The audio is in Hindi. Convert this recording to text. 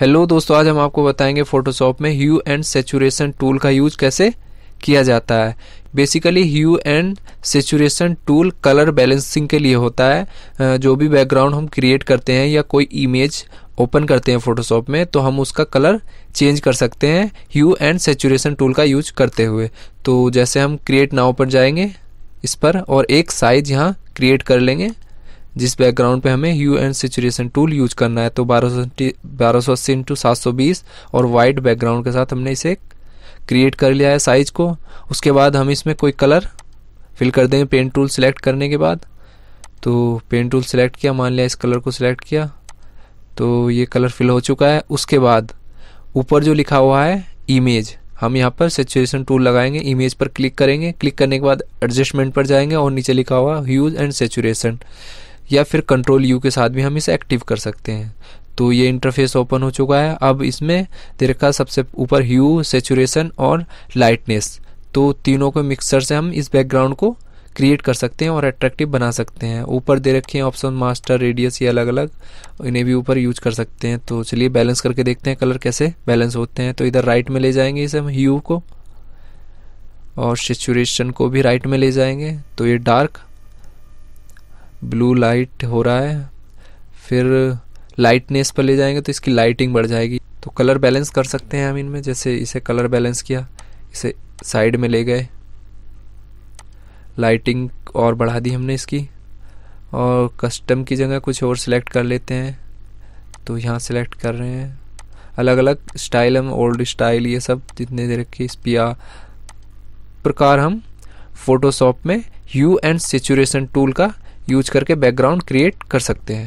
हेलो दोस्तों आज हम आपको बताएंगे फोटोशॉप में ह्यू एंड सेचुरेशन टूल का यूज कैसे किया जाता है basically hue and saturation tool colour balancing के लिए होता है जो भी बैकग्राउंड हम क्रिएट करते हैं या कोई इमेज ओपन करते हैं फोटोशॉप में तो हम उसका कलर चेंज कर सकते हैं ह्यू एंड सेचुरेशन टूल का यूज करते हुए तो जैसे हम क्रिएट नाव पर जाएंगे इस पर और एक साइज यहाँ क्रिएट कर लेंगे जिस बैकग्राउंड पे हमें hue and situation tool use करना है तो बारह सौ बारह सौ अस्सी इंटू सात सौ बीस और वाइट बैकग्राउंड के साथ हमने इसे क्रिएट कर लिया है साइज को उसके बाद हम इसमें कोई कलर फिल कर देंगे पेंट टूल सिलेक्ट करने के बाद तो पेन टूल सिलेक्ट किया मान लिया इस कलर को सिलेक्ट किया तो ये कलर फिल हो चुका है उसके बाद ऊपर जो लिखा हुआ है इमेज हम यहाँ पर सेचुएशन टूल लगाएंगे इमेज पर क्लिक करेंगे क्लिक करने के बाद एडजस्टमेंट पर जाएंगे और नीचे लिखा हुआ ह्यूज एंड सेचुरेशन या फिर कंट्रोल यू के साथ भी हम इसे एक्टिव कर सकते हैं तो ये इंटरफेस ओपन हो चुका है अब इसमें देखा सबसे ऊपर ह्यू सेचुरेशन और लाइटनेस तो तीनों के मिक्सर से हम इस बैकग्राउंड को क्रिएट कर सकते हैं और अट्रैक्टिव बना सकते हैं ऊपर दे रखे हैं ऑप्शन मास्टर रेडियस ये अलग अलग इन्हें भी ऊपर यूज कर सकते हैं तो चलिए बैलेंस करके देखते हैं कलर कैसे बैलेंस होते हैं तो इधर राइट में ले जाएंगे इसे हम ह्यू को और सेचुरेशन को भी राइट में ले जाएंगे तो ये डार्क ब्लू लाइट हो रहा है फिर लाइटनेस पर ले जाएंगे तो इसकी लाइटिंग बढ़ जाएगी तो कलर बैलेंस कर सकते हैं हम इनमें जैसे इसे कलर बैलेंस किया इसे साइड में ले गए लाइटिंग और बढ़ा दी हमने इसकी और कस्टम की जगह कुछ और सिलेक्ट कर लेते हैं तो यहाँ सिलेक्ट कर रहे हैं अलग अलग स्टाइल हम ओल्ड स्टाइल ये सब जितने दे रखे इस पिया प्रकार हम फोटोशॉप में यू एंड सेचुरेशन टूल का यूज करके बैकग्राउंड क्रिएट कर सकते हैं